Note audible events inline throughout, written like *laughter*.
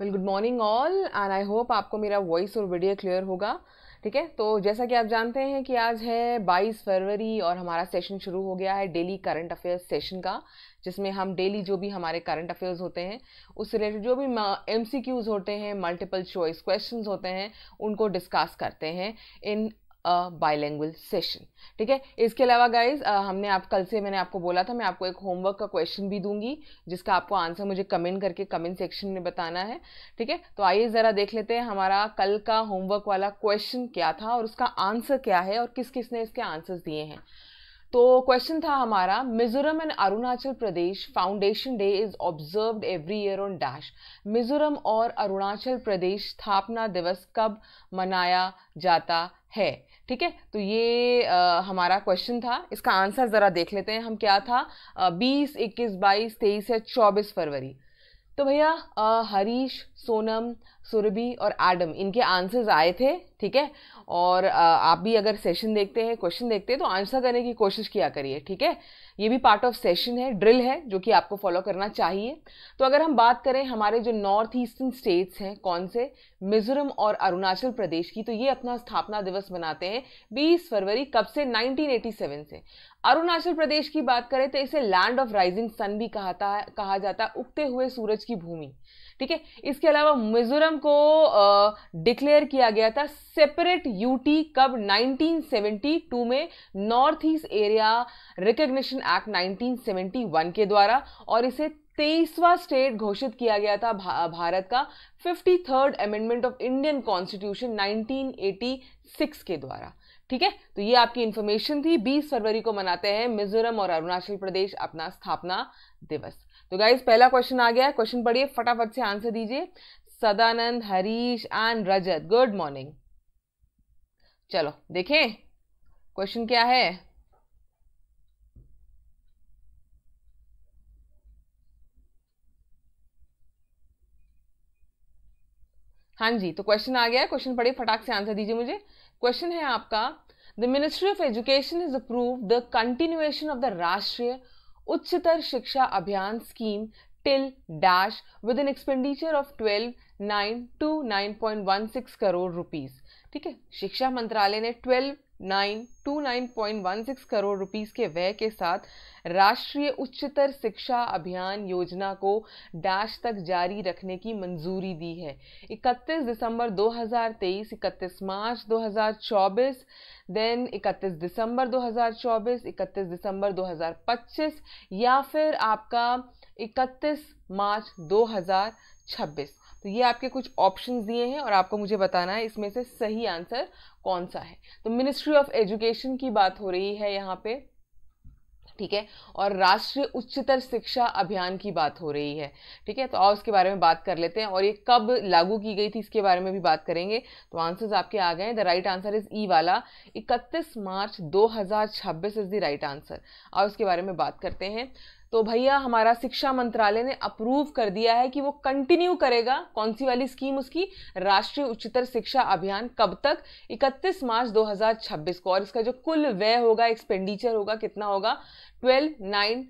Well good morning all and I hope आपको मेरा voice और वीडियो क्लियर होगा ठीक है तो जैसा कि आप जानते हैं कि आज है 22 फरवरी और हमारा सेशन शुरू हो गया है डेली करंट अफेयर्स सेशन का जिसमें हम डेली जो भी हमारे करंट अफेयर्स होते हैं उससे रिलेटेड जो भी एम होते हैं मल्टीपल चॉइस क्वेश्चन होते हैं उनको डिस्कस करते हैं इन बाइलेंगुअल सेशन ठीक है इसके अलावा गाइज हमने आप कल से मैंने आपको बोला था मैं आपको एक होमवर्क का क्वेश्चन भी दूंगी जिसका आपको आंसर मुझे कमेंट करके कमेंट सेक्शन में बताना है ठीक है तो आइए ज़रा देख लेते हैं हमारा कल का होमवर्क वाला क्वेश्चन क्या था और उसका आंसर क्या है और किस किसने इसके आंसर्स दिए हैं तो क्वेश्चन था हमारा Mizoram and Arunachal Pradesh foundation day is observed every year on dash Mizoram और अरुणाचल प्रदेश स्थापना दिवस कब मनाया जाता है ठीक है तो ये आ, हमारा क्वेश्चन था इसका आंसर ज़रा देख लेते हैं हम क्या था बीस इक्कीस बाईस तेईस या चौबीस फरवरी तो भैया हरीश सोनम सुरभि और एडम इनके आंसर्स आए थे ठीक है और आप भी अगर सेशन देखते हैं क्वेश्चन देखते हैं तो आंसर करने की कोशिश किया करिए ठीक है ये भी पार्ट ऑफ सेशन है ड्रिल है जो कि आपको फॉलो करना चाहिए तो अगर हम बात करें हमारे जो नॉर्थ ईस्टर्न स्टेट्स हैं कौन से मिजोरम और अरुणाचल प्रदेश की तो ये अपना स्थापना दिवस मनाते हैं 20 फरवरी कब से 1987 से अरुणाचल प्रदेश की बात करें तो इसे लैंड ऑफ राइजिंग सन भी कहा, कहा जाता है उगते हुए सूरज की भूमि ठीक है इसके अलावा मिजोरम को डिक्लेयर किया गया था सेपरेट यूटी कब 1972 में north east area recognition act 1971 के द्वारा और इसे तेईसवा स्टेट घोषित किया गया था भा, भारत का fifty third amendment of Indian constitution 1986 के द्वारा ठीक है तो ये आपकी इंफॉर्मेशन थी 20 फरवरी को मनाते हैं मिजोरम और अरुणाचल प्रदेश अपना स्थापना दिवस तो गाइज पहला क्वेश्चन आ गया क्वेश्चन पढ़िए फटाफट से आंसर दीजिए Sadanand Harish and Rajat good morning चलो देखें क्वेश्चन क्या है हाँ जी तो क्वेश्चन आ गया क्वेश्चन पढ़िए फटाक से आंसर दीजिए मुझे क्वेश्चन है आपका the ministry of education is approve the continuation of the Rashtriya Uchchatar Shiksha Abhiyan scheme till dash with an expenditure of twelve nine two nine point one six crore rupees ठीक है शिक्षा मंत्रालय ने ट्वेल्व 929.16 करोड़ रुपीस के व्यय के साथ राष्ट्रीय उच्चतर शिक्षा अभियान योजना को डैश तक जारी रखने की मंजूरी दी है 31 दिसंबर 2023, 31 मार्च 2024, देन 31 दिसंबर 2024, 31 दिसंबर 2025 या फिर आपका 31 मार्च 2026 तो ये आपके कुछ ऑप्शन दिए हैं और आपको मुझे बताना है इसमें से सही आंसर कौन सा है तो मिनिस्ट्री ऑफ एजुकेशन की बात हो रही है यहाँ पे ठीक है और राष्ट्रीय उच्चतर शिक्षा अभियान की बात हो रही है ठीक है तो आओ इसके बारे में बात कर लेते हैं और ये कब लागू की गई थी इसके बारे में भी बात करेंगे तो आंसर्स आपके आ गए हैं the right answer is E वाला 31 March 2026 is the right answer आओ इसके बारे में बात करते हैं तो भैया हमारा शिक्षा मंत्रालय ने अप्रूव कर दिया है कि वो कंटिन्यू करेगा कौन सी वाली स्कीम उसकी राष्ट्रीय उच्चतर शिक्षा अभियान कब तक 31 मार्च 2026 को और इसका जो कुल व्यय होगा एक्सपेंडिचर होगा कितना होगा ट्वेल्व नाइन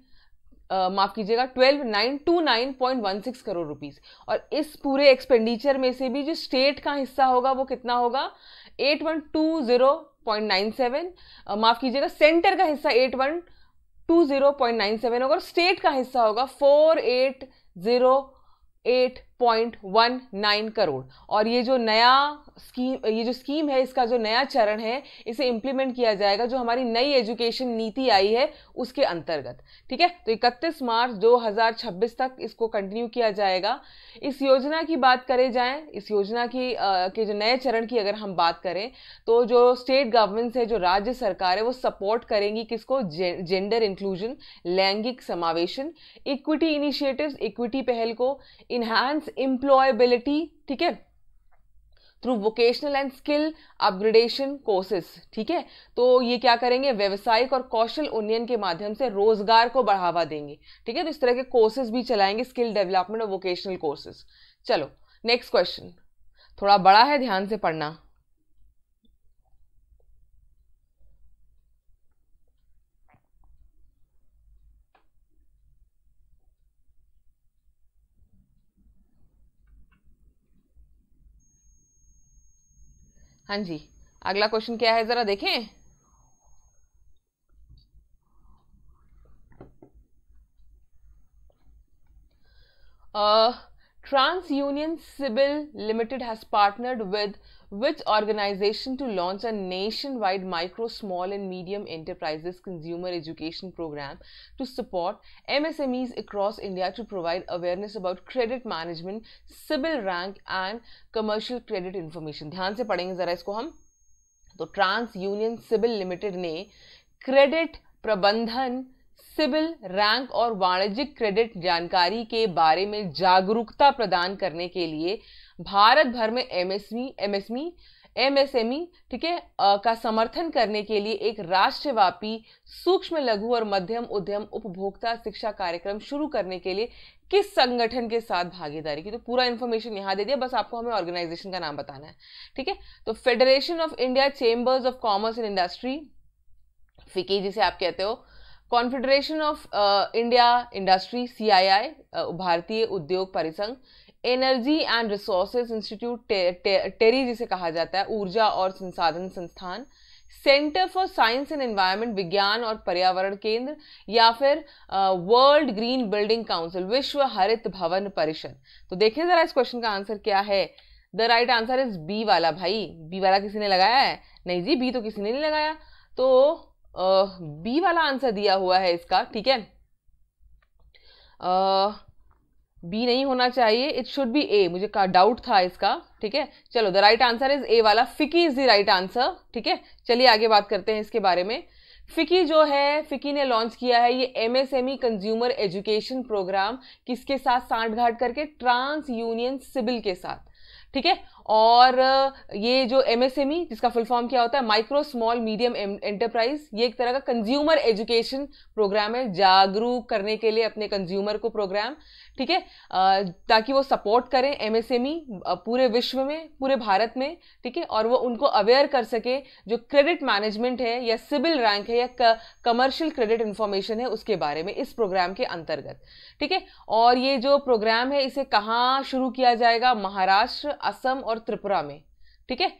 माफ कीजिएगा twelve nine two nine point one six crore rupees और इस पूरे एक्सपेंडिचर में से भी जो स्टेट का हिस्सा होगा वो कितना होगा eight one two zero point nine seven माफ कीजिएगा सेंटर का हिस्सा eight one two zero point nine seven होगा और स्टेट का हिस्सा होगा four eight zero eight 1.19 crore और ये जो नया स्कीम ये जो स्कीम है इसका जो नया चरण है इसे इंप्लीमेंट किया जाएगा जो हमारी नई एजुकेशन नीति आई है उसके अंतर्गत ठीक है तो 31 मार्च 2026 तक इसको कंटिन्यू किया जाएगा इस योजना की बात करें जाए इस योजना की आ, के जो नए चरण की अगर हम बात करें तो जो स्टेट गवर्नमेंट्स है जो राज्य सरकार है वो सपोर्ट करेंगी किसको जे, जेंडर इंक्लूजन लैंगिक समावेशन इक्विटी इनिशिएटिव इक्विटी पहल को इन्हांस एम्प्लॉयबिलिटी ठीक है through vocational and skill upgradation courses ठीक है तो ये क्या करेंगे व्यवसायिक और कौशल उन्नयन के माध्यम से रोजगार को बढ़ावा देंगे ठीक है तो इस तरह के कोर्सेज भी चलाएंगे स्किल डेवलपमेंट और वोकेशनल कोर्सेज चलो नेक्स्ट क्वेश्चन थोड़ा बड़ा है ध्यान से पढ़ना हाँ जी अगला क्वेश्चन क्या है ज़रा देखें TransUnion CIBIL limited has partnered with which organization to launch a nationwide micro, small, and medium enterprises consumer education program to support MSMEs across India to provide awareness about credit management, CIBIL rank, and commercial credit information. ध्यान से पढ़ेंगे जरा इसको हम तो TransUnion CIBIL limited ने credit प्रबंधन CIBIL rank और वाणिज्यिक क्रेडिट जानकारी के बारे में जागरूकता प्रदान करने के लिए भारत भर में एमएसमी एमएसमी एमएसएमई ठीक है का समर्थन करने के लिए एक राष्ट्रव्यापी सूक्ष्म लघु और मध्यम उद्यम उपभोक्ता शिक्षा कार्यक्रम शुरू करने के लिए किस संगठन के साथ भागीदारी की तो पूरा इन्फॉर्मेशन यहां दे दिया बस आपको हमें ऑर्गेनाइजेशन का नाम बताना है ठीक है तो federation of India chambers of commerce and industry FICCI जिसे आप कहते हो confederation of India industry C भारतीय उद्योग परिसंघ energy and resources institute TERI जिसे कहा जाता है ऊर्जा और संसाधन संस्थान centre for science and environment विज्ञान और पर्यावरण केंद्र या फिर वर्ल्ड ग्रीन बिल्डिंग काउंसिल विश्व हरित भवन परिषद तो देखें जरा इस क्वेश्चन का आंसर क्या है the right answer is B वाला भाई बी वाला किसी ने लगाया है नहीं जी बी तो किसी ने नहीं लगाया तो बी वाला आंसर दिया हुआ है इसका ठीक है बी नहीं होना चाहिए इट शुड बी ए मुझे का डाउट था इसका ठीक है चलो the right answer is A वाला FICCI is the right answer ठीक है चलिए आगे बात करते हैं इसके बारे में फिकी जो है फिकी ने लॉन्च किया है ये एमएसएमई कंज्यूमर एजुकेशन प्रोग्राम किसके साथ सांठ घाट करके ट्रांस यूनियन सिबिल के साथ ठीक है और ये जो एमएसएमई e, जिसका फुल फॉर्म क्या होता है माइक्रो स्मॉल मीडियम एंटरप्राइज ये एक तरह का कंज्यूमर एजुकेशन प्रोग्राम है जागरूक करने के लिए अपने कंज्यूमर को प्रोग्राम ठीक है ताकि वो सपोर्ट करें एमएसएमई e, पूरे विश्व में पूरे भारत में ठीक है और वो उनको अवेयर कर सके जो क्रेडिट मैनेजमेंट है या सिविल रैंक है या कमर्शियल क्रेडिट इन्फॉर्मेशन है उसके बारे में इस प्रोग्राम के अंतर्गत ठीक है और ये जो प्रोग्राम है इसे कहाँ शुरू किया जाएगा महाराष्ट्र असम और और त्रिपुरा में ठीक है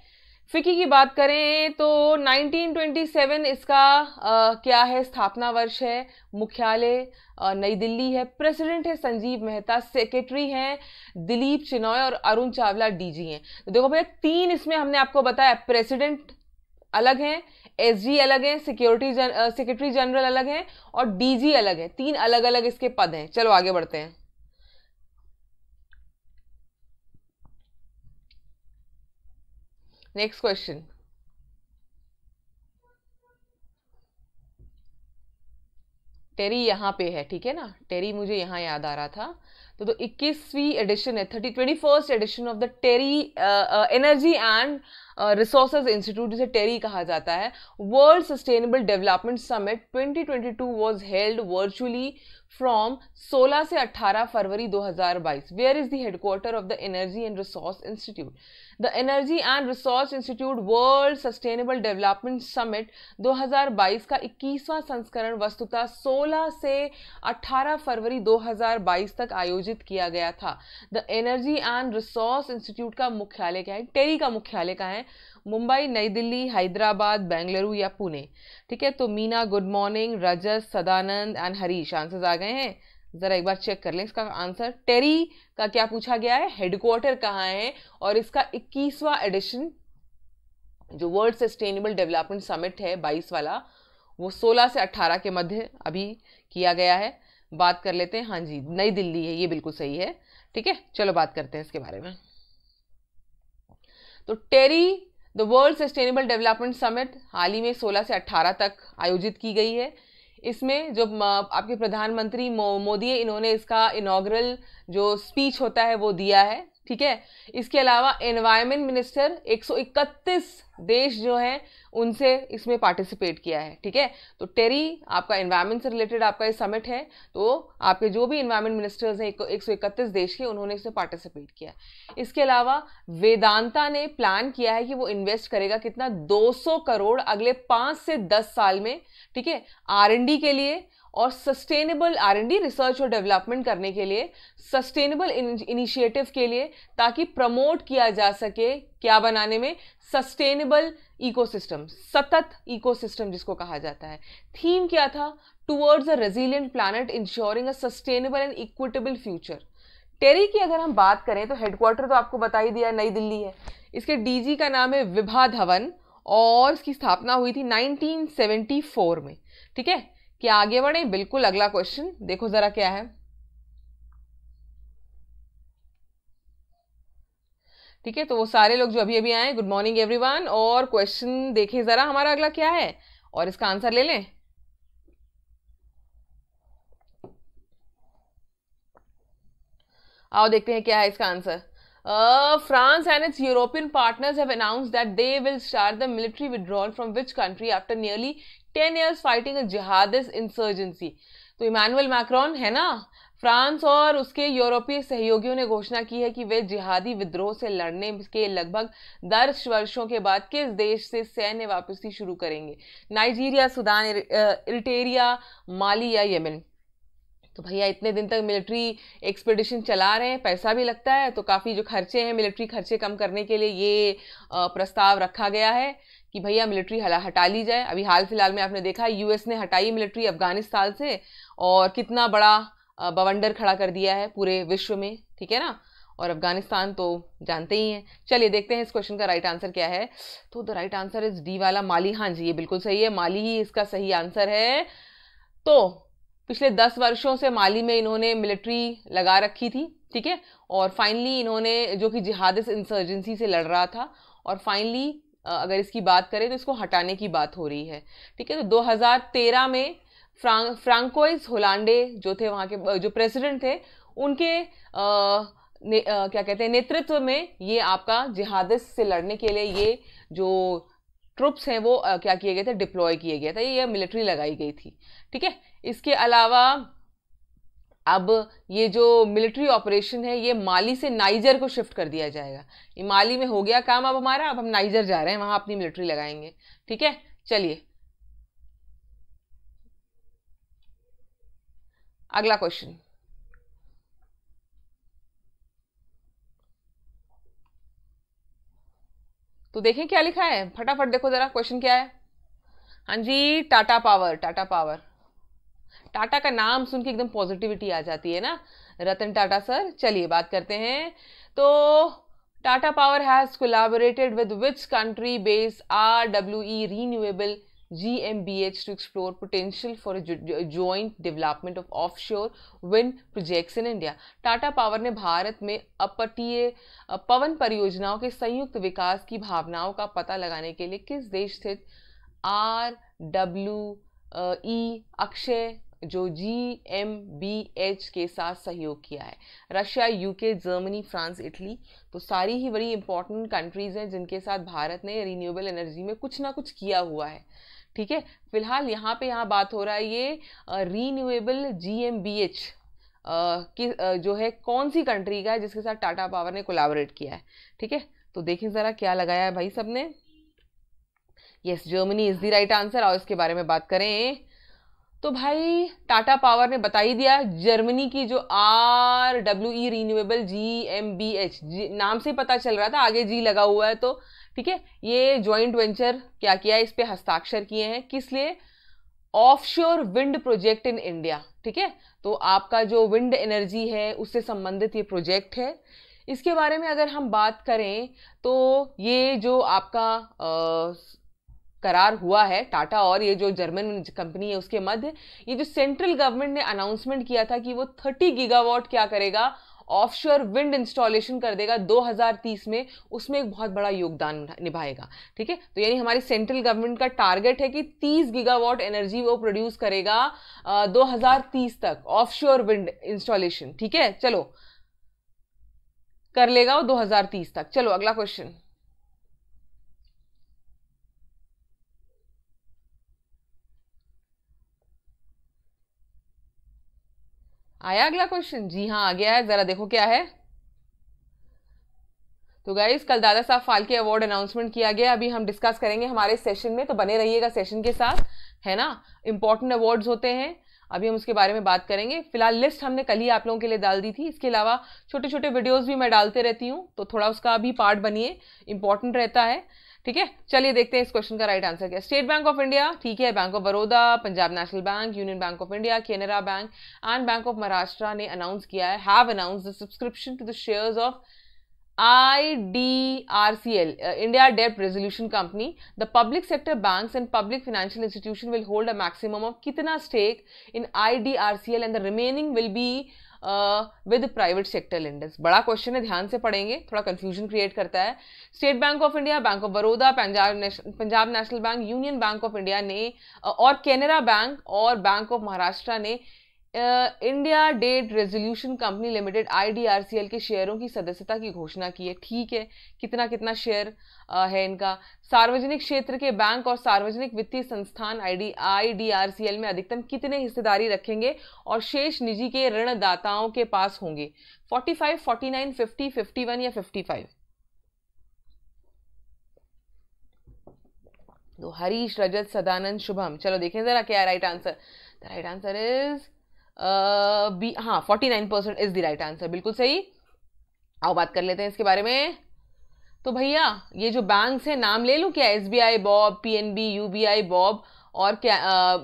फिकी की बात करें तो 1927 इसका आ, क्या है स्थापना वर्ष है मुख्यालय नई दिल्ली है प्रेसिडेंट है संजीव मेहता सेक्रेटरी हैं दिलीप चिनॉय और अरुण चावला डीजी हैं तो देखो भैया तीन इसमें हमने आपको बताया प्रेसिडेंट अलग हैं एसजी अलग हैं सिक्योरिटी जन सेक्रेटरी जनरल अलग हैं और डीजी अलग है तीन अलग अलग इसके पद हैं चलो आगे बढ़ते हैं नेक्स्ट क्वेश्चन टेरी यहाँ पे है ठीक है ना टेरी मुझे यहाँ याद आ रहा था तो तो इक्कीसवीं एडिशन है thirty twenty first edition of the TERI energy and resources institute जिसे टेरी कहा जाता है world sustainable development summit 2022 was held virtually from 16 से 18 फरवरी 2022 where is the headquarter of the energy and resource institute the energy and resource institute world sustainable development summit 2022 का 21वां संस्करण वस्तुतः 16 से 18 फरवरी 2022 तक आयोजित किया गया था the energy and resource institute का मुख्यालय क्या है टेरी का मुख्यालय का है मुंबई नई दिल्ली हैदराबाद बेंगलुरु या पुणे ठीक है तो Meena good morning Rajat Sadanand and Harish answers आ गए हैं ज़रा एक बार चेक कर लें इसका आंसर टेरी का क्या पूछा गया है हेडक्वार्टर कहाँ है और इसका इक्कीसवा एडिशन जो वर्ल्ड सस्टेनेबल डेवलपमेंट समिट है बाईस वाला वो सोलह से अट्ठारह के मध्य अभी किया गया है बात कर लेते हैं हाँ जी नई दिल्ली है ये बिल्कुल सही है ठीक है चलो बात करते हैं इसके बारे में तो TERI the world sustainable development summit हाल ही में 16 से 18 तक आयोजित की गई है इसमें जो आपके प्रधानमंत्री मोदी है इन्होंने इसका इनाग्रल जो स्पीच होता है वो दिया है ठीक है इसके अलावा एनवायरमेंट मिनिस्टर 131 देश जो हैं उनसे इसमें पार्टिसिपेट किया है ठीक है तो टेरी आपका इन्वायरमेंट से रिलेटेड आपका ये समिट है तो आपके जो भी इन्वायरमेंट मिनिस्टर्स हैं एक सौ इकतीस देश के उन्होंने इसमें पार्टिसिपेट किया इसके अलावा वेदांता ने प्लान किया है कि वो इन्वेस्ट करेगा कितना 200 करोड़ अगले पाँच से दस साल में ठीक है आर के लिए और sustainable R and D research और डेवलपमेंट करने के लिए सस्टेनेबल इनिशिएटिव के लिए ताकि प्रमोट किया जा सके क्या बनाने में सस्टेनेबल इकोसिस्टम सतत इकोसिस्टम जिसको कहा जाता है थीम क्या था towards a resilient planet ensuring a sustainable and equitable future TERI की अगर हम बात करें तो हेडक्वार्टर तो आपको बता ही दिया नई दिल्ली है इसके डीजी का नाम है विभा धवन और इसकी स्थापना हुई थी 1974 में ठीक है क्या आगे बढ़े बिल्कुल अगला क्वेश्चन देखो जरा क्या है ठीक है तो वो सारे लोग जो अभी अभी आए गुड मॉर्निंग एवरीवन और क्वेश्चन देखें जरा हमारा अगला क्या है और इसका आंसर ले लें आओ देखते हैं क्या है इसका answer France and its European partners have announce that they will start the military withdrawal from which country after nearly ten years fighting a insurgency तो इमानुअल मैक्रॉन है ना फ्रांस और उसके यूरोपीय सहयोगियों ने घोषणा की है कि वे जिहादी विद्रोह से लड़ने के लगभग दस वर्षों के बाद किस देश से सैन्य वापसी शुरू करेंगे नाइजीरिया सुदान इरिटेरिया माली या यमन तो भैया इतने दिन तक मिलिट्री एक्सपेडिशन चला रहे हैं पैसा भी लगता है तो काफ़ी जो खर्चे हैं मिलिट्री खर्चे कम करने के लिए ये प्रस्ताव रखा गया है कि भैया मिलिट्री हला हटा ली जाए अभी हाल फिलहाल में आपने देखा यूएस ने हटाई मिलिट्री अफगानिस्तान से और कितना बड़ा बवंडर खड़ा कर दिया है पूरे विश्व में ठीक है ना और अफगानिस्तान तो जानते ही हैं चलिए देखते हैं इस क्वेश्चन का राइट आंसर क्या है तो the right answer is D वाला माली हाँ जी ये बिल्कुल सही है माली ही इसका सही आंसर है तो पिछले दस वर्षों से माली में इन्होंने मिलिट्री लगा रखी थी ठीक है और फाइनली इन्होंने जो कि जिहादिस इंसर्जेंसी से लड़ रहा था और फाइनली अगर इसकी बात करें तो इसको हटाने की बात हो रही है ठीक है तो 2013 में फ्रां फ्रांकोइस होलांडे जो थे वहाँ के जो प्रेसिडेंट थे उनके आ, ने, आ, क्या कहते हैं नेतृत्व में ये आपका जिहादिस से लड़ने के लिए ये जो ट्रुप्स हैं वो आ, क्या किए गए थे डिप्लॉय किए गए थे ये मिलिट्री लगाई गई थी ठीक है इसके अलावा अब ये जो मिलिट्री ऑपरेशन है ये माली से नाइजर को शिफ्ट कर दिया जाएगा ये माली में हो गया काम अब हमारा अब हम नाइजर जा रहे हैं वहाँ अपनी मिलिट्री लगाएंगे ठीक है चलिए अगला क्वेश्चन तो देखें क्या लिखा है फटाफट देखो जरा क्वेश्चन क्या है हाँ जी टाटा पावर टाटा पावर टाटा का नाम सुन के एकदम पॉजिटिविटी आ जाती है ना रतन टाटा सर चलिए बात करते हैं तो Tata power has collaborated with which country base R W E renewable H two explore potential for joint development of offshore wind projects in India Tata power ने भारत में अपटीय पवन परियोजनाओं के संयुक्त विकास की भावनाओं का पता लगाने के लिए किस देश स्थित आर डब्ल्यू ई अक्षय जो जी एम बी एच के साथ सहयोग किया है Russia UK Germany France Italy तो सारी ही बड़ी इंपॉर्टेंट कंट्रीज़ हैं जिनके साथ भारत ने रीन्यूएबल एनर्जी में कुछ ना कुछ किया हुआ है ठीक है फिलहाल यहाँ पे यहाँ बात हो रहा है ये renewable G M B H की जो है कौन सी कंट्री का है जिसके साथ टाटा पावर ने कोलाबरेट किया है ठीक है तो देखें ज़रा क्या लगाया है भाई सबने yes Germany is the right answer और इसके बारे में बात करें तो भाई टाटा पावर ने बता ही दिया जर्मनी की जो R W E renewable G M B H नाम से ही पता चल रहा था आगे जी लगा हुआ है तो ठीक है ये जॉइंट वेंचर क्या किया है इस पर हस्ताक्षर किए हैं किस लिए offshore wind project in India ठीक है तो आपका जो विंड एनर्जी है उससे संबंधित ये प्रोजेक्ट है इसके बारे में अगर हम बात करें तो ये जो आपका आ, करार हुआ है टाटा और ये जो जर्मन कंपनी है उसके मध्य ये जो सेंट्रल गवर्नमेंट ने अनाउंसमेंट किया था कि वो 30 गीगावाट क्या करेगा ऑफशोर विंड इंस्टॉलेशन कर देगा 2030 में उसमें एक बहुत बड़ा योगदान निभाएगा ठीक है तो यानी हमारी सेंट्रल गवर्नमेंट का टारगेट है कि 30 गीगावाट एनर्जी वो प्रोड्यूस करेगा आ, 2030 तक ऑफशोर विंड इंस्टॉलेशन ठीक है चलो कर लेगा वो 2030 तक चलो अगला क्वेश्चन आया अगला क्वेश्चन जी हाँ आ गया है ज़रा देखो क्या है तो गाइज कल दादा साहब फालके अवार्ड अनाउंसमेंट किया गया अभी हम डिस्कस करेंगे हमारे सेशन में तो बने रहिएगा सेशन के साथ है ना इंपॉर्टेंट अवार्ड्स होते हैं अभी हम उसके बारे में बात करेंगे फिलहाल लिस्ट हमने कल ही आप लोगों के लिए डाल दी थी इसके अलावा छोटे छोटे वीडियोज़ भी मैं डालते रहती हूँ तो थोड़ा उसका भी पार्ट बनिए इंपॉर्टेंट रहता है ठीक है चलिए देखते हैं इस क्वेश्चन का राइट आंसर क्या स्टेट बैंक ऑफ इंडिया ठीक है bank of Baroda Punjab national bank union bank of India Canara bank and bank of Maharashtra ने अनाउंस किया है have announce the subscription to the shares of I D R C L India डेप्ट resolution company the public sector banks and public financial institution will hold a maximum of कितना stake in I D R C L and the remaining will be with private sector lenders बड़ा question है ध्यान से पढ़ेंगे थोड़ा confusion create करता है state bank of India bank of Baroda Punjab Punjab national bank union bank of India ने और केनरा बैंक और बैंक ऑफ महाराष्ट्र ने India debt resolution company limited IDRCL के शेयरों की सदस्यता की घोषणा की है ठीक है कितना कितना शेयर है इनका सार्वजनिक क्षेत्र के बैंक और सार्वजनिक वित्तीय संस्थान आईडी आईडीआरसीएल में अधिकतम कितने हिस्सेदारी रखेंगे और शेष निजी के ऋणदाताओं के पास होंगे 45, 49, 50, 51 या 55 तो हरीश रजत सदानंद शुभम चलो देखें जरा क्या right answer the right answer is B uh, हाँ forty nine percent is the right answer बिल्कुल सही आओ बात कर लेते हैं इसके बारे में तो भैया ये जो बैंक है नाम ले लूँ क्या S B I BOB P N B U B I BOB और क्या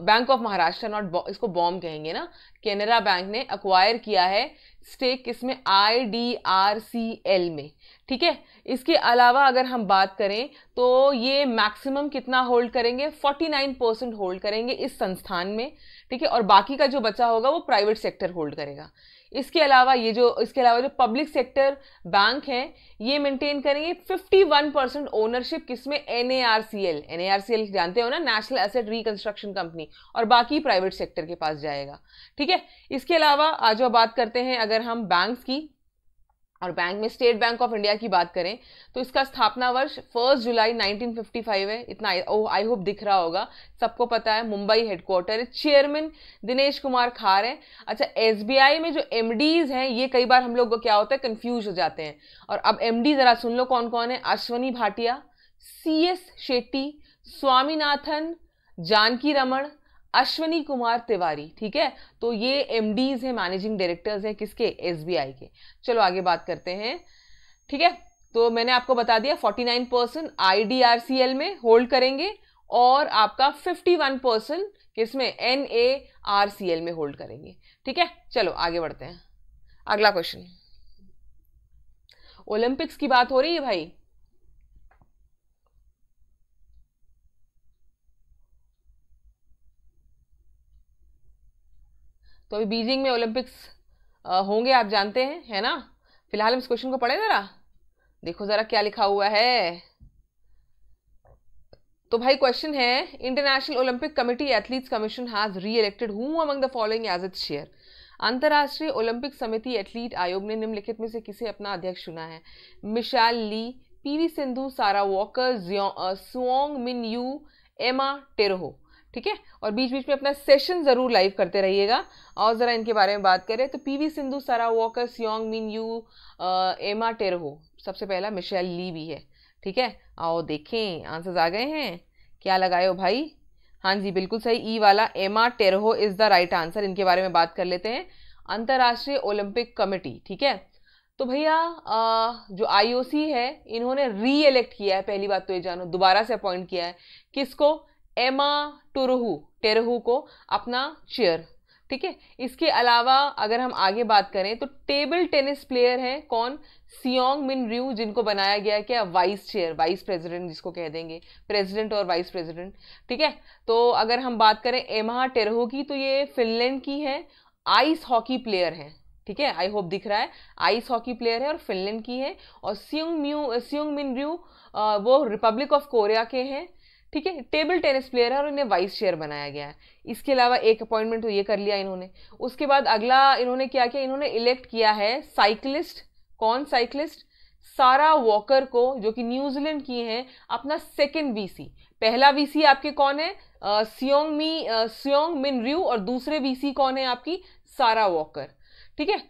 बैंक ऑफ महाराष्ट्र नॉट इसको बॉम कहेंगे ना केनरा बैंक ने अक्वायर किया है स्टेक इसमें I D R C L में ठीक है इसके अलावा अगर हम बात करें तो ये मैक्सिमम कितना होल्ड करेंगे फोर्टी नाइन परसेंट होल्ड करेंगे इस संस्थान में ठीक है और बाकी का जो बचा होगा वो प्राइवेट सेक्टर होल्ड करेगा इसके अलावा ये जो इसके अलावा जो पब्लिक सेक्टर बैंक हैं ये मेंटेन करेंगे 51 परसेंट ओनरशिप किसमें N A R C L N A R C L जानते हो ना नेशनल एसेट रिकंस्ट्रक्शन कंपनी और बाकी प्राइवेट सेक्टर के पास जाएगा ठीक है इसके अलावा आज बात करते हैं अगर हम बैंक्स की और बैंक में स्टेट बैंक ऑफ इंडिया की बात करें तो इसका स्थापना वर्ष फर्स्ट जुलाई 1955 है इतना आई होप oh, दिख रहा होगा सबको पता है मुंबई हेडक्वार्टर चेयरमैन दिनेश कुमार खार है अच्छा एसबीआई में जो एम हैं ये कई बार हम लोग को क्या होता है कन्फ्यूज हो जाते हैं और अब एम ज़रा सुन लो कौन कौन है अश्वनी भाटिया सी एस शेट्टी स्वामीनाथन जानकी रमण अश्वनी कुमार तिवारी ठीक है तो ये एम डीज हैं मैनेजिंग डायरेक्टर्स हैं किसके एस के चलो आगे बात करते हैं ठीक है तो मैंने आपको बता दिया 49 परसेंट आई में होल्ड करेंगे और आपका 51 परसेंट किसमें एन में होल्ड करेंगे ठीक है चलो आगे बढ़ते हैं अगला क्वेश्चन ओलंपिक्स की बात हो रही है भाई तो अभी बीजिंग में ओलंपिक्स होंगे आप जानते हैं है ना फिलहाल हम इस क्वेश्चन को पढ़े ज़रा देखो ज़रा क्या लिखा हुआ है तो भाई क्वेश्चन है international Olympic committee athletes commission has reelected who among the following as it share अंतर्राष्ट्रीय ओलंपिक समिति एथलीट आयोग ने निम्नलिखित में से किसे अपना अध्यक्ष चुना है मिशाल ली पीवी सिंधु सारा वॉकर सुओंग मिन यू एमा टेरहो ठीक है और बीच बीच में अपना सेशन ज़रूर लाइव करते रहिएगा और ज़रा इनके बारे में बात करें तो पीवी सिंधु सारा वॉकर सियोंग मिन यू एमा टेरहो सबसे पहला मिशेल ली भी है ठीक है आओ देखें आंसर्स आ गए हैं क्या लगाए भाई हाँ जी बिल्कुल सही ई e वाला Emma Terho is the right answer इनके बारे में बात कर लेते हैं अंतर्राष्ट्रीय ओलंपिक कमेटी ठीक है तो भैया जो आईओसी है इन्होंने री इलेक्ट किया है पहली बात तो ये जानो दोबारा से अपॉइंट किया है किसको एमा टुरहू टेरहू को अपना चेयर ठीक है इसके अलावा अगर हम आगे बात करें तो टेबल टेनिस प्लेयर हैं कौन सियोंग मिन र्यू जिनको बनाया गया क्या वाइस चेयर वाइस प्रेसिडेंट जिसको कह देंगे प्रेसिडेंट और वाइस प्रेसिडेंट ठीक है तो अगर हम बात करें एमा टेरहो की तो ये फिनलैंड की है आइस हॉकी प्लेयर हैं ठीक है आई होप दिख रहा है आइस हॉकी प्लेयर है और फिनलैंड की है और सियोंग म्यू सियोंग मिन र्यू वो रिपब्लिक ऑफ कोरिया के हैं ठीक है टेबल टेनिस प्लेयर है और इन्हें वाइस चेयर बनाया गया है इसके अलावा एक अपॉइंटमेंट तो ये कर लिया इन्होंने उसके बाद अगला इन्होंने क्या किया इन्होंने इलेक्ट किया है साइकिलिस्ट कौन साइकिलिस्ट सारा वॉकर को जो कि न्यूजीलैंड की हैं अपना सेकेंड वीसी पहला वीसी आपके कौन है सियोंग मी सियोंग मिन र्यू और दूसरे वीसी कौन है आपकी सारा वॉकर ठीक है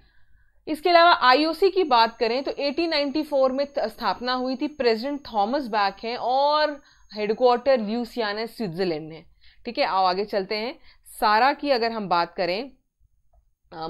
इसके अलावा आईओसी की बात करें तो 1894 में स्थापना हुई थी प्रेसिडेंट थॉमस बैक हैं और हेडक्वार्टर ल्यूसियाना स्विट्ज़रलैंड है ठीक है आओ आगे चलते हैं सारा की अगर हम बात करें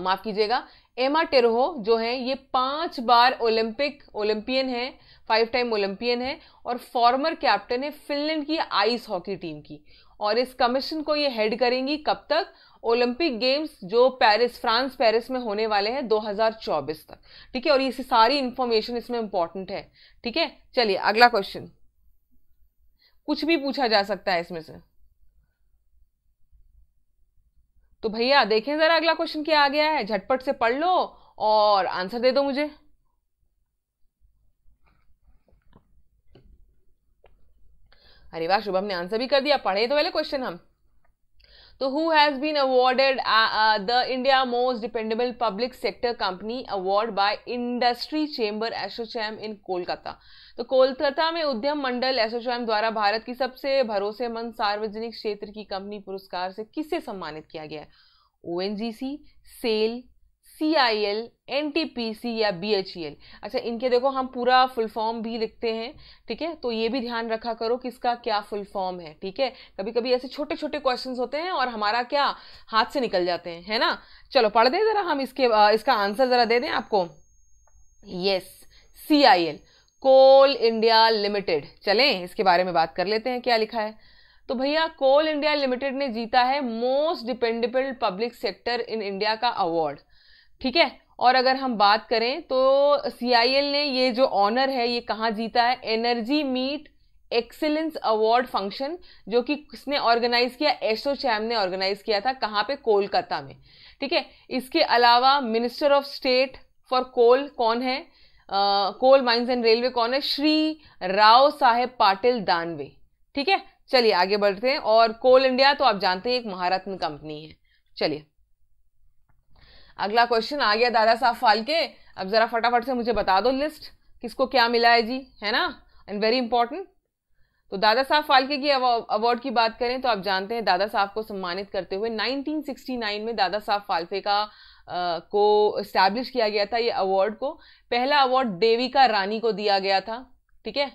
माफ़ कीजिएगा एमा टेरोहो जो है ये पांच बार ओलंपिक ओलंपियन है फाइव टाइम ओलंपियन है और फॉर्मर कैप्टन है फिनलैंड की आइस हॉकी टीम की और इस कमीशन को ये हेड करेंगी कब तक ओलंपिक गेम्स जो पेरिस फ्रांस पेरिस में होने वाले हैं 2024 तक ठीक है और ये सारी इन्फॉर्मेशन इसमें इंपॉर्टेंट है ठीक है चलिए अगला क्वेश्चन कुछ भी पूछा जा सकता है इसमें से तो भैया देखें जरा अगला क्वेश्चन क्या आ गया है झटपट से पढ़ लो और आंसर दे दो मुझे अरे वाह शुभम ने आंसर भी कर दिया पढ़े तो पहले क्वेश्चन हम तो who has been awarded the India most dependable public sector company award by industry chamber ASSOCHAM in Kolkata तो कोलकाता में उद्यम मंडल एसोसिएशन द्वारा भारत की सबसे भरोसेमंद सार्वजनिक क्षेत्र की कंपनी पुरस्कार से किसे सम्मानित किया गया है ओ SAIL C I L N T P C या बी एच ई एल अच्छा इनके देखो हम पूरा फुल फॉर्म भी लिखते हैं ठीक है तो ये भी ध्यान रखा करो किसका क्या फुल फॉर्म है ठीक है कभी कभी ऐसे छोटे छोटे क्वेश्चन होते हैं और हमारा क्या हाथ से निकल जाते हैं है ना चलो पढ़ दें ज़रा हम इसके इसका आंसर ज़रा दे दें आपको yes C I L coal India limited चलें इसके बारे में बात कर लेते हैं क्या लिखा है तो भैया कोल इंडिया लिमिटेड ने जीता है most dependable public sector in India का अवार्ड ठीक है और अगर हम बात करें तो सी ने ये जो ऑनर है ये कहाँ जीता है energy meet excellence award function जो कि किसने ऑर्गेनाइज किया एसो चैम ने ऑर्गेनाइज किया था कहाँ पे कोलकाता में ठीक है इसके अलावा minister of state for coal कौन है कोल माइंस एंड रेलवे कौन है श्री राव साहेब पाटिल दानवे ठीक है चलिए आगे बढ़ते हैं और कोल इंडिया तो आप जानते हैं एक महारत्न कंपनी है चलिए अगला क्वेश्चन आ गया दादा साहब फालके अब जरा फटाफट से मुझे बता दो लिस्ट किसको क्या मिला है जी है ना एंड वेरी इंपॉर्टेंट तो दादा साहब फाल्के की अवार्ड की बात करें तो आप जानते हैं दादा साहब को सम्मानित करते हुए 1969 में दादा साहब फाल्के का को इस्टेब्लिश किया गया था ये अवार्ड को पहला अवार्ड देविका रानी को दिया गया था ठीक है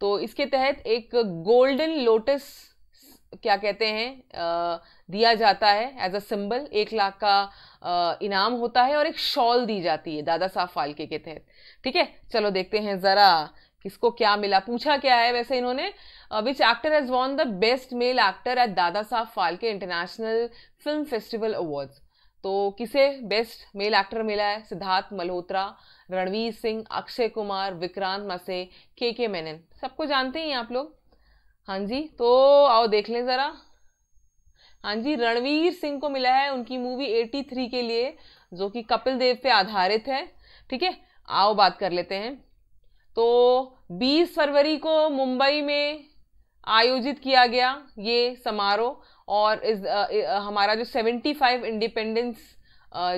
तो इसके तहत एक गोल्डन लोटस क्या कहते हैं दिया जाता है एज अ सिंबल एक लाख का इनाम होता है और एक शॉल दी जाती है दादा साहब फालके के तहत ठीक है चलो देखते हैं ज़रा किसको क्या मिला पूछा क्या है वैसे इन्होंने which actor has won the best male actor at Dada Saheb Phalke international film festival awards तो किसे बेस्ट मेल एक्टर मिला है सिद्धार्थ मल्होत्रा रणवीर सिंह अक्षय कुमार विक्रांत मसे के के मेनन सबको जानते ही आप लोग हाँ जी तो आओ देख लें ज़रा हाँ जी रणवीर सिंह को मिला है उनकी मूवी 83 के लिए जो कि कपिल देव पे आधारित है ठीक है आओ बात कर लेते हैं तो 20 फरवरी को मुंबई में आयोजित किया गया ये समारोह और इस आ, हमारा जो 75 इंडिपेंडेंस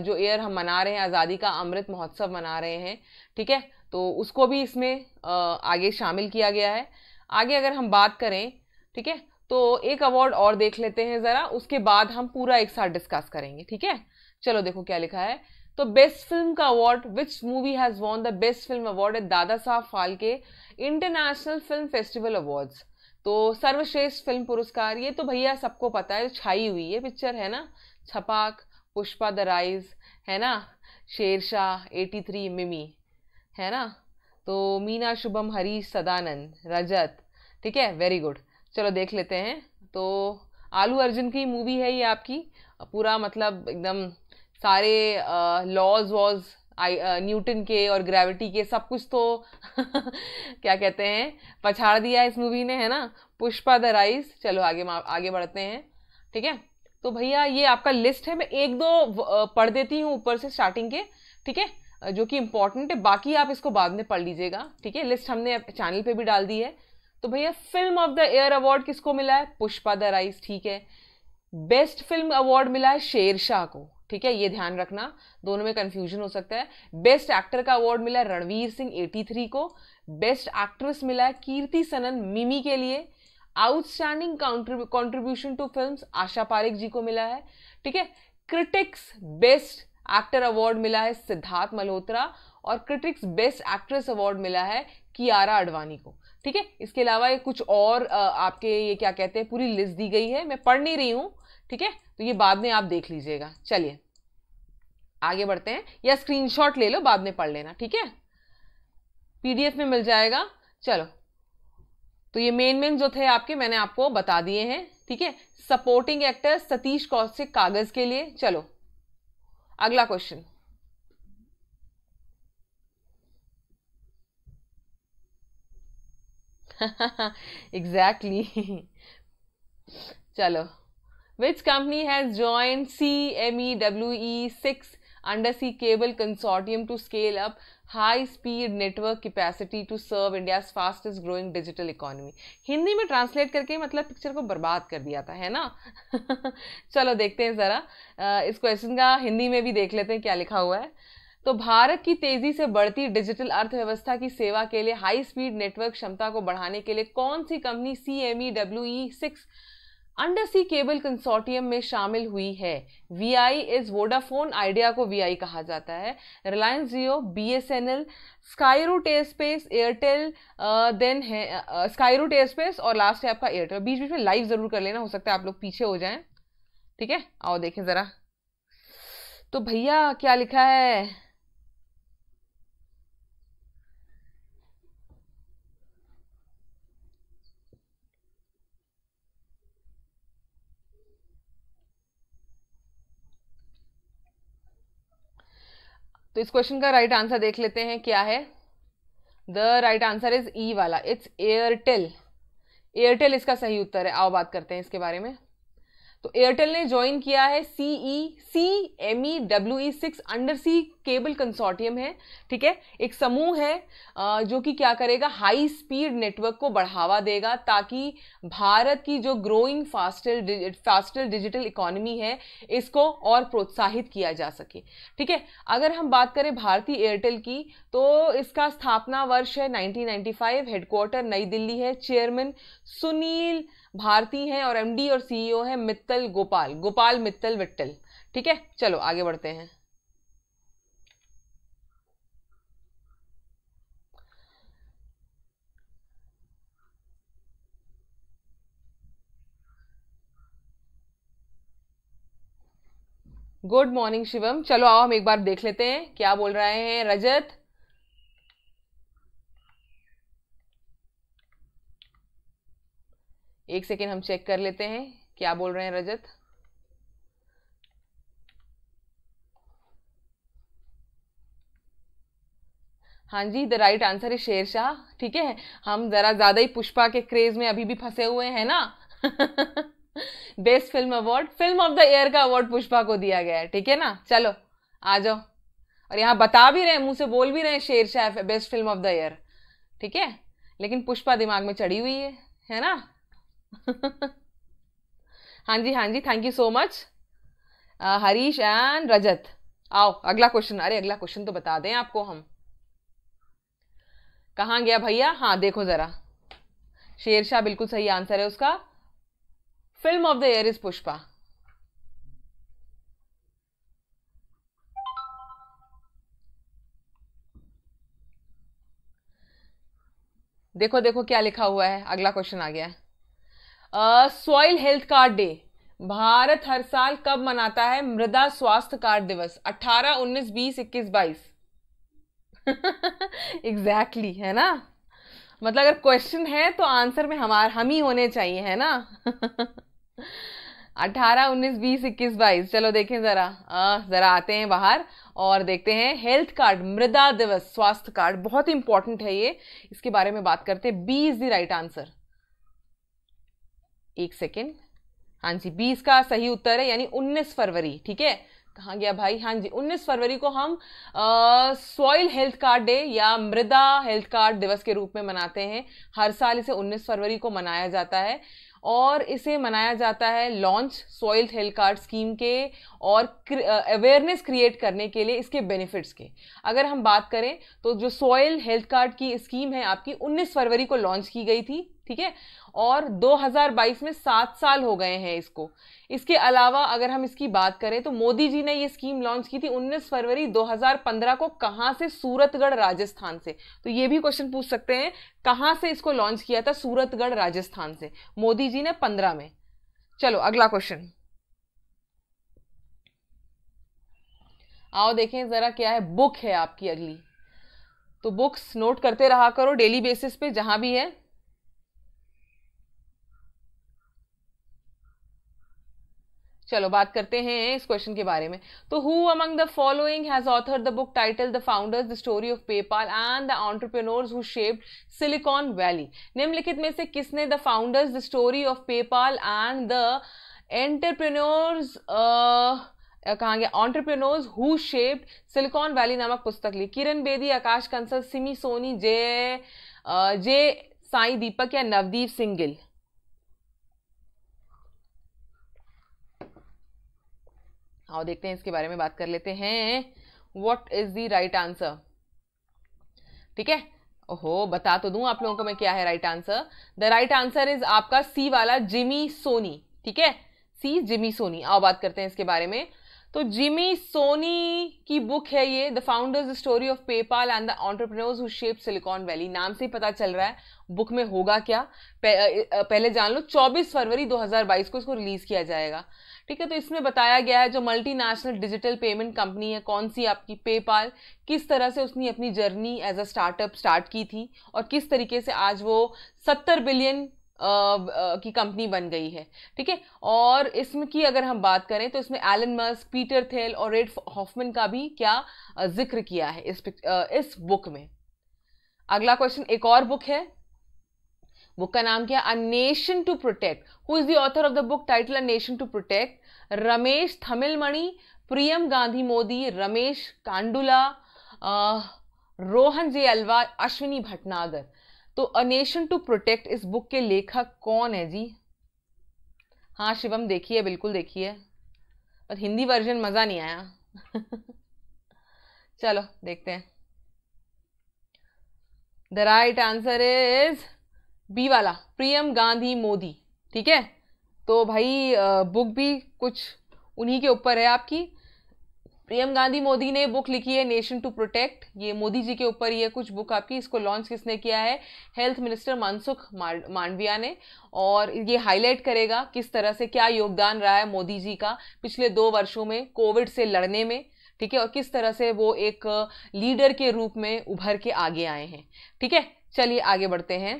जो ईयर हम मना रहे हैं आज़ादी का अमृत महोत्सव मना रहे हैं ठीक है तो उसको भी इसमें आगे शामिल किया गया है आगे अगर हम बात करें ठीक है तो एक अवार्ड और देख लेते हैं ज़रा उसके बाद हम पूरा एक साथ डिस्कस करेंगे ठीक है चलो देखो क्या लिखा है तो बेस्ट फिल्म का award which movie has won the best film award at Dada Saheb Phalke international film festival awards तो सर्वश्रेष्ठ फिल्म पुरस्कार ये तो भैया सबको पता है छाई हुई है पिक्चर है ना छपाक पुष्पा द राइज है ना शेरशाह एटी थ्री मिमी है ना तो मीना शुभम हरीश सदानंद रजत ठीक है वेरी गुड चलो देख लेते हैं तो आलू अर्जुन की मूवी है ये आपकी पूरा मतलब एकदम सारे laws was I Newton uh, के और ग्रेविटी के सब कुछ तो *laughs* क्या कहते हैं पछाड़ दिया इस मूवी ने है ना पुष्पा द राइस चलो आगे आगे बढ़ते हैं ठीक है तो भैया ये आपका लिस्ट है मैं एक दो पढ़ देती हूँ ऊपर से स्टार्टिंग के ठीक है जो कि इम्पॉर्टेंट है बाकी आप इसको बाद में पढ़ लीजिएगा ठीक है लिस्ट हमने चैनल पे भी डाल दी है तो भैया film of the year award किसको मिला है पुष्पा द राइस ठीक है बेस्ट फिल्म अवार्ड मिला है शेरशाह को ठीक है ये ध्यान रखना दोनों में कंफ्यूजन हो सकता है बेस्ट एक्टर का अवार्ड मिला है रणवीर सिंह 83 को बेस्ट एक्ट्रेस मिला है कीर्ति सनन मिमी के लिए outstanding contribution to film Asha Parekh ji को मिला है ठीक है क्रिटिक्स बेस्ट एक्टर अवार्ड मिला है सिद्धार्थ मल्होत्रा और क्रिटिक्स बेस्ट एक्ट्रेस अवार्ड मिला है कियारा अडवाणी को ठीक है इसके अलावा ये कुछ और आपके ये क्या कहते हैं पूरी लिस्ट दी गई है मैं पढ़ नहीं रही हूँ ठीक है तो ये बाद में आप देख लीजिएगा चलिए आगे बढ़ते हैं या स्क्रीनशॉट ले लो बाद में पढ़ लेना ठीक है पीडीएफ में मिल जाएगा चलो तो ये मेन मेन जो थे आपके मैंने आपको बता दिए हैं ठीक है सपोर्टिंग एक्टर सतीश कौशिक कागज के लिए चलो अगला क्वेश्चन एग्जैक्टली *laughs* exactly. *laughs* चलो Which company has joined CMEWE6 undersea cable consortium to scale up high speed network capacity to serve India fastest growing digital economy Hindi में ट्रांसलेट करके मतलब पिक्चर को बर्बाद कर दिया था है ना *laughs* चलो देखते हैं ज़रा इस क्वेश्चन का हिंदी में भी देख लेते हैं क्या लिखा हुआ है तो भारत की तेजी से बढ़ती डिजिटल अर्थव्यवस्था की सेवा के लिए हाई स्पीड नेटवर्क क्षमता को बढ़ाने के लिए कौन सी company C M E W E six undersea cable consortium में शामिल हुई है V I is Vodafone Idea को वी आई कहा जाता है Reliance Jio B S N L Skyroot aerospace Airtel then है स्काईरूट एयर स्पेस और लास्ट है आपका एयरटेल बीच बीच में लाइव ज़रूर कर लेना हो सकता है आप लोग पीछे हो जाएं ठीक है आओ देखें ज़रा तो भैया क्या लिखा है तो इस क्वेश्चन का राइट right आंसर देख लेते हैं क्या है the right answer is E वाला इट्स एयरटेल एयरटेल इसका सही उत्तर है आओ बात करते हैं इसके बारे में तो एयरटेल ने ज्वाइन किया है C C M E W E six undersea cable consortium है ठीक है एक समूह है जो कि क्या करेगा हाई स्पीड नेटवर्क को बढ़ावा देगा ताकि भारत की जो growing faster faster digital economy है इसको और प्रोत्साहित किया जा सके ठीक है अगर हम बात करें भारतीय एयरटेल की तो इसका स्थापना वर्ष है 1995 हेडक्वार्टर नई दिल्ली है चेयरमैन सुनील भारती हैं और एमडी और सीईओ e हैं मित्तल गोपाल गोपाल मित्तल विट्टल ठीक है चलो आगे बढ़ते हैं गुड मॉर्निंग शिवम चलो आओ हम एक बार देख लेते हैं क्या बोल रहे हैं रजत एक सेकेंड हम चेक कर लेते हैं क्या बोल रहे हैं रजत हाँ जी द राइट आंसर है शाह ठीक है हम ज़रा ज़्यादा ही पुष्पा के क्रेज में अभी भी फंसे हुए हैं ना best film award film of the year का अवार्ड पुष्पा को दिया गया है ठीक है ना चलो आ जाओ और यहाँ बता भी रहे हैं मुंह से बोल भी रहे हैं Shah best film of the year ठीक है लेकिन पुष्पा दिमाग में चढ़ी हुई है है ना *laughs* हाँ जी हाँ जी thank you so much Harish and Rajat आओ अगला क्वेश्चन अरे अगला क्वेश्चन तो बता दें आपको हम कहाँ गया भैया हाँ देखो ज़रा शेरशाह बिल्कुल सही आंसर है उसका film of the year is Pushpa देखो देखो क्या लिखा हुआ है अगला क्वेश्चन आ गया है soil health card day Bharat हर साल कब मनाता है मृदा स्वास्थ्य कार्ड दिवस 18, 19, 20, 21, 22 एग्जैक्टली है ना मतलब अगर क्वेश्चन है तो आंसर में हमार हम ही होने चाहिए है ना *laughs* अठारह उन्नीस बीस इक्कीस बाईस चलो देखें ज़रा ज़रा आते हैं बाहर और देखते हैं हेल्थ कार्ड मृदा दिवस स्वास्थ्य कार्ड बहुत इंपॉर्टेंट है ये इसके बारे में बात करते हैं B is the right answer एक सेकेंड हाँ जी बीस का सही उत्तर है यानी उन्नीस फरवरी ठीक है कहा गया भाई हाँ जी 19 फरवरी को हम सॉइल हेल्थ कार्ड डे या मृदा हेल्थ कार्ड दिवस के रूप में मनाते हैं हर साल इसे 19 फरवरी को मनाया जाता है और इसे मनाया जाता है launch soil health card scheme के और अवेयरनेस क्रिएट करने के लिए इसके बेनिफिट्स के अगर हम बात करें तो जो सॉइल हेल्थ कार्ड की स्कीम है आपकी 19 फरवरी को लॉन्च की गई थी ठीक है और 2022 में सात साल हो गए हैं इसको इसके अलावा अगर हम इसकी बात करें तो मोदी जी ने ये स्कीम लॉन्च की थी 19 फरवरी 2015 को कहाँ से सूरतगढ़ राजस्थान से तो ये भी क्वेश्चन पूछ सकते हैं कहाँ से इसको लॉन्च किया था सूरतगढ़ राजस्थान से मोदी जी ने पंद्रह में चलो अगला क्वेश्चन आओ देखें जरा क्या है बुक है आपकी अगली तो बुक्स नोट करते रहा करो डेली बेसिस पे जहां भी है चलो बात करते हैं इस क्वेश्चन के बारे में तो who among the following has author the book title the founders the story of PayPal and the entrepreneurs who shaped Silicon Valley निम्नलिखित में से किसने the founders the story of PayPal and the entrepreneurs कहा गया entrepreneurs who shaped Silicon Valley नामक पुस्तक ली किरण बेदी आकाश कंसल सिमी सोनी जय जय जे साई दीपक या नवदीप सिंगल आओ देखते हैं इसके बारे में बात कर लेते हैं what is the right answer ठीक है ओहो बता तो दूं आप लोगों को मैं क्या है right answer the right answer is आपका सी वाला जिमी सोनी ठीक है सी जिमी सोनी आओ बात करते हैं इसके बारे में तो जिमी सोनी की बुक है ये the founders story of PayPal and the entrepreneurs who shape Silicon Valley नाम से ही पता चल रहा है बुक में होगा क्या पह, पहले जान लो 24 फरवरी 2022 को इसको रिलीज किया जाएगा ठीक है तो इसमें बताया गया है जो मल्टीनेशनल डिजिटल पेमेंट कंपनी है कौन सी आपकी पेपाल किस तरह से उसने अपनी journey as a startup start की थी और किस तरीके से आज वो सत्तर बिलियन की कंपनी बन गई है ठीक है और इसमें की अगर हम बात करें तो इसमें एलन मस्क पीटर थेल और रेड हॉफमैन का भी क्या जिक्र किया है इस इस बुक में अगला क्वेश्चन एक और बुक है बुक का नाम क्या a nation to protect who is the author of the book title a nation to protect Ramesh Thamilmani Priyam Gandhi Modi Ramesh Kandula Rohan J Alva Ashwini Bhatnagar तो अ नेशन टू प्रोटेक्ट इस बुक के लेखक कौन है जी हाँ शिवम देखिए बिल्कुल देखिए पर हिंदी वर्जन मज़ा नहीं आया *laughs* चलो देखते हैं the right answer is B वाला प्रियम गांधी मोदी ठीक है तो भाई बुक भी कुछ उन्हीं के ऊपर है आपकी प्रियम गांधी मोदी ने बुक लिखी है नेशन टू प्रोटेक्ट ये मोदी जी के ऊपर ये कुछ बुक आपकी इसको लॉन्च किसने किया है हेल्थ मिनिस्टर मनसुख मांडविया ने और ये हाईलाइट करेगा किस तरह से क्या योगदान रहा है मोदी जी का पिछले दो वर्षों में कोविड से लड़ने में ठीक है और किस तरह से वो एक लीडर के रूप में उभर के आगे आए हैं ठीक है चलिए आगे बढ़ते हैं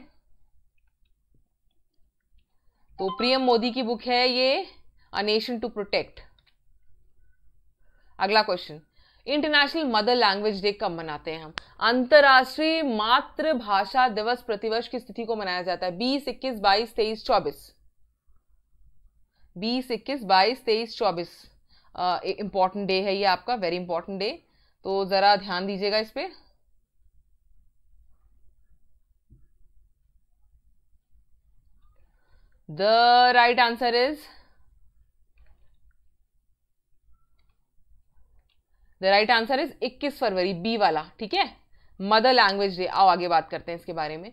तो प्रियम मोदी की बुक है ये अ नेशन टू प्रोटेक्ट अगला question international mother language day कब मनाते हैं हम अंतर्राष्ट्रीय मातृभाषा दिवस प्रतिवर्ष की स्थिति को मनाया जाता है बीस इक्कीस बाईस तेईस चौबीस बीस इक्कीस बाईस तेईस चौबीस इंपॉर्टेंट डे है ये आपका वेरी इंपॉर्टेंट डे तो ज़रा ध्यान दीजिएगा इस पर The right answer is the right answer is 21 फरवरी बी वाला ठीक है मदर लैंग्वेज डे आओ आगे बात करते हैं इसके बारे में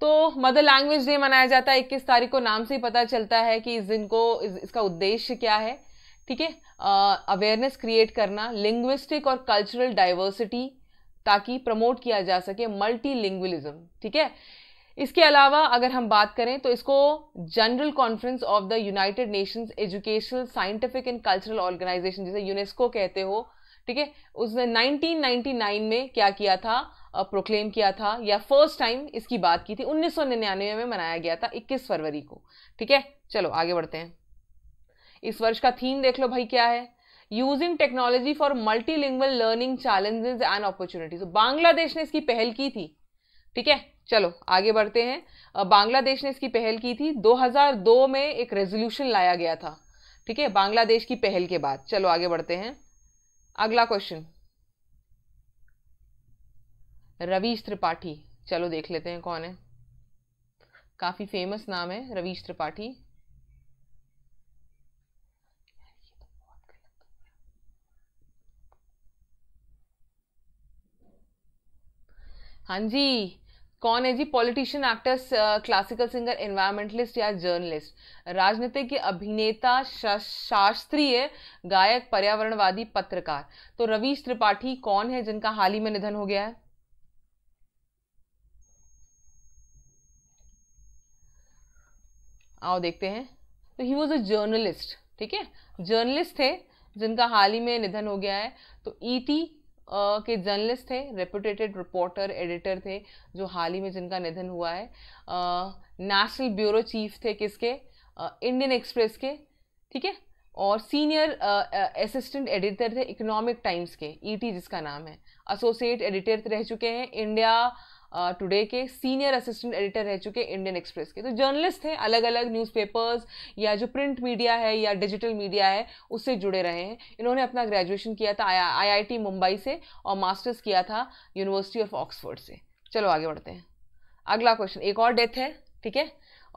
तो मदर लैंग्वेज डे मनाया जाता है 21 तारीख को नाम से ही पता चलता है कि इस दिन को इस, इसका उद्देश्य क्या है ठीक है अवेयरनेस क्रिएट करना लिंग्विस्टिक और कल्चरल डाइवर्सिटी ताकि प्रमोट किया जा सके मल्टी ठीक है इसके अलावा अगर हम बात करें तो इसको general conference of the United Nations educational scientific and cultural organization जिसे यूनेस्को कहते हो ठीक है उसने 1999 में क्या किया था प्रोक्लेम किया था या फर्स्ट टाइम इसकी बात की थी 1999 में मनाया गया था 21 फरवरी को ठीक है चलो आगे बढ़ते हैं इस वर्ष का थीम देख लो भाई क्या है using technology for multilingual learning challenges and opportunities Bangladesh ने इसकी पहल की थी ठीक है चलो आगे बढ़ते हैं बांग्लादेश ने इसकी पहल की थी 2002 में एक रेजोल्यूशन लाया गया था ठीक है बांग्लादेश की पहल के बाद चलो आगे बढ़ते हैं अगला क्वेश्चन रवीश त्रिपाठी चलो देख लेते हैं कौन है काफ़ी फेमस नाम है रवीश त्रिपाठी हाँ जी कौन है जी politician actors classical singer environmentalist या जर्नलिस्ट राजनीतिक अभिनेता शास्त्रीय गायक पर्यावरणवादी पत्रकार तो रवीश त्रिपाठी कौन है जिनका हाल ही में निधन हो गया है आओ देखते हैं तो ही वॉज अ जर्नलिस्ट ठीक है जर्नलिस्ट थे जिनका हाल ही में निधन हो गया है तो ईटी e के जर्नलिस्ट थे रेपुटेटेड रिपोर्टर एडिटर थे जो हाल ही में जिनका निधन हुआ है नेशनल ब्यूरो चीफ थे किसके इंडियन एक्सप्रेस के ठीक है और सीनियर असिस्टेंट एडिटर थे इकोनॉमिक टाइम्स के ईटी e जिसका नाम है एसोसिएट एडिटर रह चुके हैं इंडिया टुडे के सीनियर असिस्टेंट एडिटर रह चुके इंडियन एक्सप्रेस के तो जर्नलिस्ट हैं अलग अलग न्यूज़पेपर्स या जो प्रिंट मीडिया है या डिजिटल मीडिया है उससे जुड़े रहे हैं इन्होंने अपना ग्रेजुएशन किया था आईआईटी मुंबई से और मास्टर्स किया था यूनिवर्सिटी ऑफ ऑक्सफोर्ड से चलो आगे बढ़ते हैं अगला क्वेश्चन एक और डेथ है ठीक है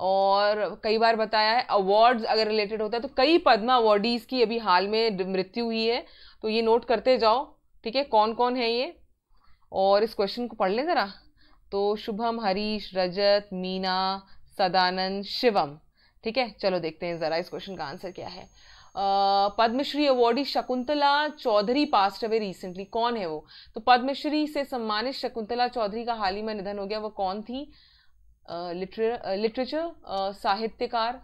और कई बार बताया है अवार्ड्स अगर रिलेटेड होता है तो कई पद्मा अवार्डीज़ की अभी हाल में मृत्यु हुई है तो ये नोट करते जाओ ठीक है कौन कौन है ये और इस क्वेश्चन को पढ़ लें ज़रा तो शुभम हरीश रजत मीना सदानंद शिवम ठीक है चलो देखते हैं ज़रा इस क्वेश्चन का आंसर क्या है Padmashri awardee Shakuntala Choudhary passed away recently कौन है वो तो पद्मश्री से सम्मानित शकुंतला चौधरी का हाल ही में निधन हो गया वो कौन थी लिटरेचर साहित्यकार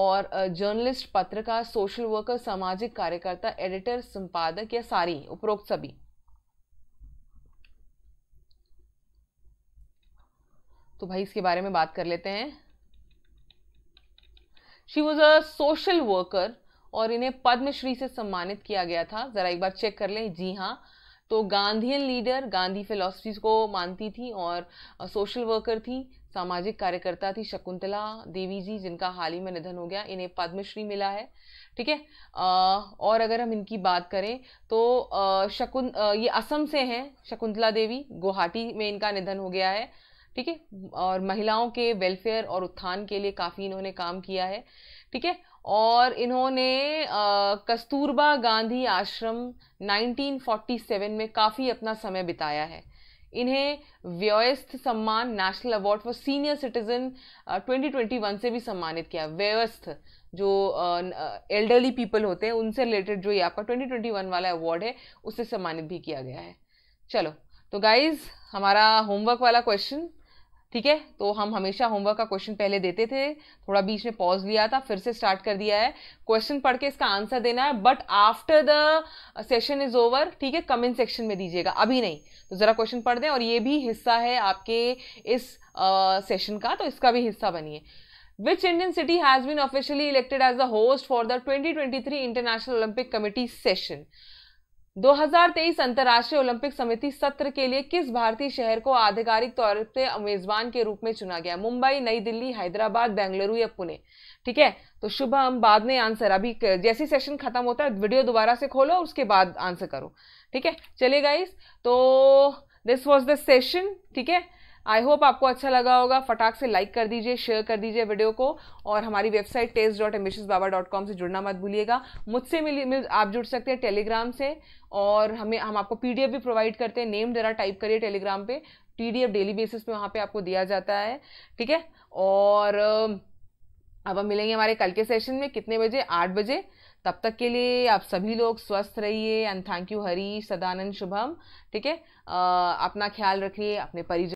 और जर्नलिस्ट पत्रकार सोशल वर्कर सामाजिक कार्यकर्ता एडिटर संपादक या सारी उपरोक्त सभी तो भाई इसके बारे में बात कर लेते हैं she was a social worker और इन्हें पद्मश्री से सम्मानित किया गया था ज़रा एक बार चेक कर लें जी हाँ तो गांधीयन लीडर गांधी फिलोसफीज को मानती थी और सोशल वर्कर थी सामाजिक कार्यकर्ता थी शकुंतला देवी जी जिनका हाल ही में निधन हो गया इन्हें पद्मश्री मिला है ठीक है और अगर हम इनकी बात करें तो शकुन ये असम से हैं शकुंतला देवी गुवाहाटी में इनका निधन हो गया है ठीक है और महिलाओं के वेलफेयर और उत्थान के लिए काफ़ी इन्होंने काम किया है ठीक है और इन्होंने कस्तूरबा गांधी आश्रम 1947 में काफ़ी अपना समय बिताया है इन्हें व्यवस्थ सम्मान national award for senior citizen 2021 से भी सम्मानित किया व्यवस्थ जो एल्डरली uh, पीपल होते हैं उनसे रिलेटेड जो ये आपका 2021 वाला अवार्ड है उससे सम्मानित भी किया गया है चलो तो गाइज हमारा होमवर्क वाला क्वेश्चन ठीक है तो हम हमेशा होमवर्क का क्वेश्चन पहले देते थे थोड़ा बीच में पॉज लिया था फिर से स्टार्ट कर दिया है क्वेश्चन पढ़ के इसका आंसर देना है but after the session is over ठीक है कमेंट सेक्शन में दीजिएगा अभी नहीं तो ज़रा क्वेश्चन पढ़ दें और ये भी हिस्सा है आपके इस सेशन uh, का तो इसका भी हिस्सा बनिए Which Indian city officially elected as elected host for the twenty twenty three international Olympic committee session 2023 अंतर्राष्ट्रीय ओलंपिक समिति सत्र के लिए किस भारतीय शहर को आधिकारिक तौर पर मेजबान के रूप में चुना गया मुंबई नई दिल्ली हैदराबाद बेंगलुरु या पुणे ठीक है तो शुभ हम बाद में आंसर अभी जैसे सेशन खत्म होता है वीडियो दोबारा से खोलो उसके बाद आंसर करो ठीक है चलिए गाइस तो दिस वॉज द सेशन ठीक है आई होप आपको अच्छा लगा होगा फटाक से लाइक कर दीजिए शेयर कर दीजिए वीडियो को और हमारी website test dot ambitious baba dot com से जुड़ना मत भूलिएगा मुझसे मिली मिल आप जुड़ सकते हैं टेलीग्राम से और हमें हम आपको पी भी प्रोवाइड करते हैं नेम जरा टाइप करिए टेलीग्राम पे पी डेली बेसिस पे वहाँ पर आपको दिया जाता है ठीक है और अब हम मिलेंगे हमारे कल के सेशन में कितने बजे आठ बजे तब तक के लिए आप सभी लोग स्वस्थ रहिए and thank you Hari Sadanand Shubham ठीक है अपना ख्याल रखिए अपने परिजन